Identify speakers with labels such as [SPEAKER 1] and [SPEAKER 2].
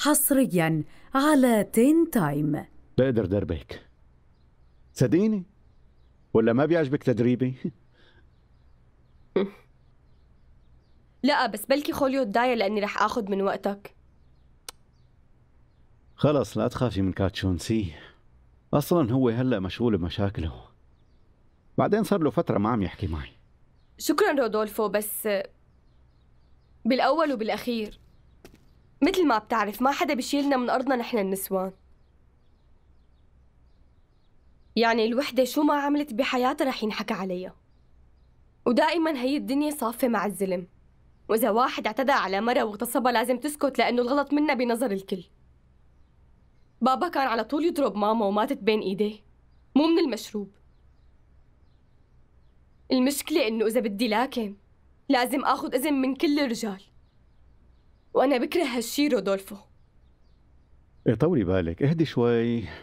[SPEAKER 1] حصريا على تين تايم
[SPEAKER 2] بقدر دربك صدقيني ولا ما بيعجبك تدريبي؟
[SPEAKER 1] لا بس بلكي خوليو تضايق لاني رح اخذ من وقتك
[SPEAKER 3] خلص لا تخافي من كاتشونسي اصلا هو هلا مشغول بمشاكله بعدين صار له فتره ما عم يحكي معي
[SPEAKER 1] شكرا رودولفو بس بالاول وبالاخير مثل ما بتعرف ما حدا بشيلنا من أرضنا نحن النسوان يعني الوحدة شو ما عملت بحياتها رح ينحكى عليها ودائما هي الدنيا صافة مع الزلم وإذا واحد اعتدى على مرة واغتصبها لازم تسكت لأنه الغلط منا بنظر الكل بابا كان على طول يضرب ماما وماتت بين إيديه مو من المشروب المشكلة إنه إذا بدي لاكم لازم آخذ إذن من كل الرجال وأنا بكره هالشي رودولفو
[SPEAKER 2] ايه، طولي بالك اهدي شوي